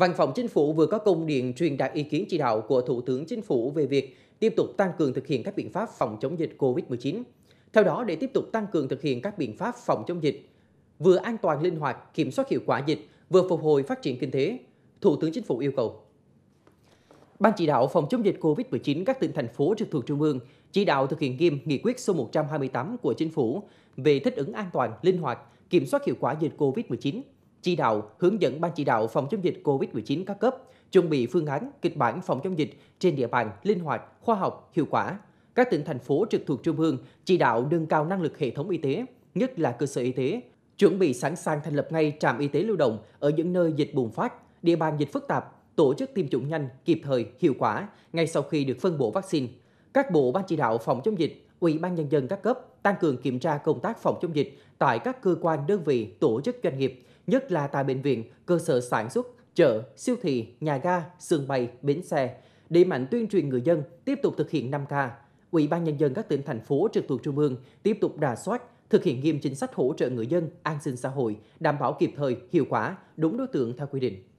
Văn phòng Chính phủ vừa có công điện truyền đạt ý kiến chỉ đạo của Thủ tướng Chính phủ về việc tiếp tục tăng cường thực hiện các biện pháp phòng chống dịch COVID-19. Theo đó, để tiếp tục tăng cường thực hiện các biện pháp phòng chống dịch, vừa an toàn linh hoạt, kiểm soát hiệu quả dịch, vừa phục hồi phát triển kinh tế, Thủ tướng Chính phủ yêu cầu. Ban chỉ đạo phòng chống dịch COVID-19 các tỉnh thành phố trực thuộc Trung ương chỉ đạo thực hiện nghiêm nghị quyết số 128 của Chính phủ về thích ứng an toàn, linh hoạt, kiểm soát hiệu quả dịch COVID-19 chỉ đạo hướng dẫn Ban chỉ đạo phòng chống dịch COVID-19 các cấp, chuẩn bị phương án, kịch bản phòng chống dịch trên địa bàn linh hoạt, khoa học, hiệu quả. Các tỉnh, thành phố trực thuộc trung ương chỉ đạo nâng cao năng lực hệ thống y tế, nhất là cơ sở y tế, chuẩn bị sẵn sàng thành lập ngay trạm y tế lưu động ở những nơi dịch bùng phát, địa bàn dịch phức tạp, tổ chức tiêm chủng nhanh, kịp thời, hiệu quả ngay sau khi được phân bổ vaccine. Các bộ ban chỉ đạo phòng chống dịch Ủy ban Nhân dân các cấp tăng cường kiểm tra công tác phòng chống dịch tại các cơ quan đơn vị, tổ chức doanh nghiệp, nhất là tại bệnh viện, cơ sở sản xuất, chợ, siêu thị, nhà ga, sân bay, bến xe, đẩy mạnh tuyên truyền người dân tiếp tục thực hiện 5K. Ủy ban nhân dân các tỉnh thành phố trực thuộc trung ương tiếp tục đà soát, thực hiện nghiêm chính sách hỗ trợ người dân an sinh xã hội, đảm bảo kịp thời, hiệu quả, đúng đối tượng theo quy định.